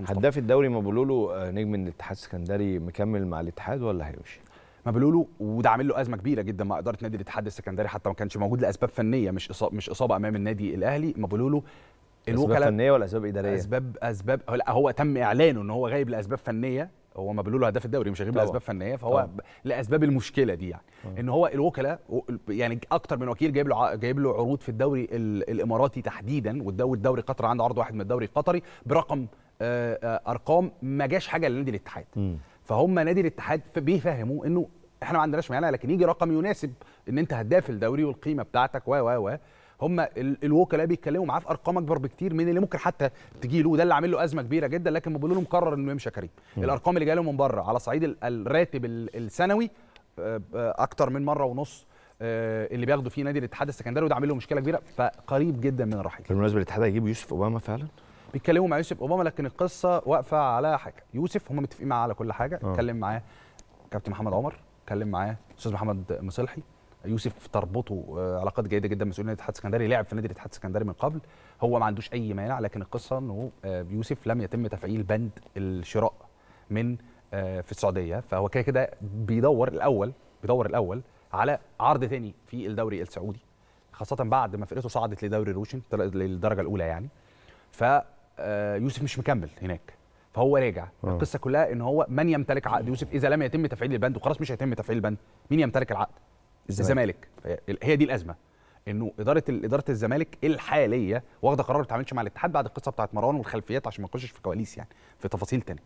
هداف الدوري ما بلولو آه، نجم الاتحاد السكندري مكمل مع الاتحاد ولا هيمشي؟ ما بلولو وده عامل له ازمه كبيره جدا مع اداره نادي الاتحاد السكندري حتى ما كانش موجود لاسباب فنيه مش إصابة مش اصابه امام النادي الاهلي بلولو الوكلاء اسباب فنيه ولا اسباب اداريه؟ اسباب اسباب لا هو تم اعلانه ان هو غايب لاسباب فنيه هو ما بلولو هداف الدوري مش غايب لاسباب فنيه فهو طبعا. لاسباب المشكله دي يعني طبعا. ان هو الوكلاء يعني اكتر من وكيل جايب له جايب له عروض في الدوري الاماراتي تحديدا والدوري الدوري قطر عنده عرض واحد من الدوري القطري برقم آه، آه، ارقام ما جاش حاجه لنادي الاتحاد م. فهم نادي الاتحاد بيفهموا انه احنا ما عندناش معانا لكن يجي رقم يناسب ان انت هداف الدوري والقيمه بتاعتك و و و هم الوكلاء بيتكلموا معاه في ارقام اكبر بكتير من اللي ممكن حتى تجي له وده اللي عامل له ازمه كبيره جدا لكن بيقولوا له مقرر انه يمشي كريم الارقام اللي جايه له من بره على صعيد الراتب السنوي آه، اكتر من مره ونص اللي بياخده فيه نادي الاتحاد السكندري وده عامل له مشكله كبيره فقريب جدا من الرحيل بالمناسبه الاتحاد هيجيب يوسف اوباما فعلا بيتكلموا مع يوسف اوباما لكن القصه واقفه على حاجه يوسف هم متفقين معاه على كل حاجه أوه. اتكلم معاه كابتن محمد عمر اتكلم معاه استاذ محمد مصلحي يوسف تربطه آه، علاقات جيده جدا مسؤول نادي الاتحاد السكندري لعب في نادي الاتحاد السكندري من قبل هو ما عندوش اي مانع لكن القصه انه آه، يوسف لم يتم تفعيل بند الشراء من آه، في السعوديه فهو كده كده بيدور الاول بيدور الاول على عرض ثاني في الدوري السعودي خاصه بعد ما فرقته صعدت لدوري روشن للدرجه الاولى يعني ف آه، يوسف مش مكمل هناك فهو راجع آه. القصه كلها ان هو من يمتلك عقد يوسف اذا لم يتم تفعيل البند وخلاص مش هيتم تفعيل البند مين يمتلك العقد الزمالك هي دي الازمه انه اداره اداره الزمالك الحاليه واخده قرار ما مع الاتحاد بعد القصه بتاعت مروان والخلفيات عشان ما نخشش في كواليس يعني في تفاصيل تانية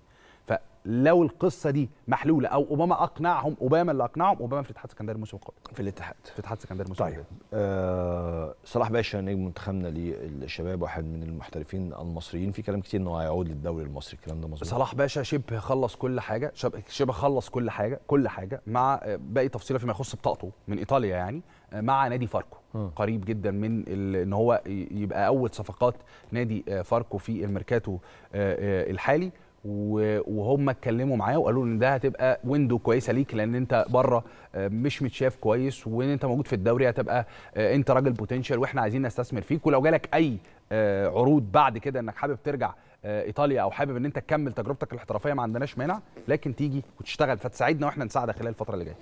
فلو القصه دي محلوله او اوباما اقنعهم اوباما اللي اقنعهم اوباما في الاتحاد السكندري الموسم القادم في الاتحاد في الاتحاد السكندري الموسم طيب آه صلاح باشا نجم منتخبنا للشباب واحد من المحترفين المصريين في كلام كتير انه هيعود للدوري المصري الكلام ده مظبوط صلاح باشا شبه خلص كل حاجه شبه خلص كل حاجه كل حاجه مع آه، باقي تفصيله فيما يخص بطاقته من ايطاليا يعني آه، مع نادي فاركو آه. قريب جدا من ان هو يبقى اول صفقات نادي فاركو في الميركاتو الحالي وهم اتكلموا معاه وقالوا ان ده هتبقى ويندو كويسه ليك لان انت بره آه، مش متشاف كويس وان انت موجود في الدوري هتبقى آه، انت راجل بوتنشال واحنا عايزين نستثمر فيك ولو جالك اي آه، عروض بعد كده انك حابب ترجع ايطاليا او حابب ان انت تكمل تجربتك الاحترافيه ما عندناش مانع لكن تيجي وتشتغل فتساعدنا واحنا نساعدك خلال الفتره اللي جايه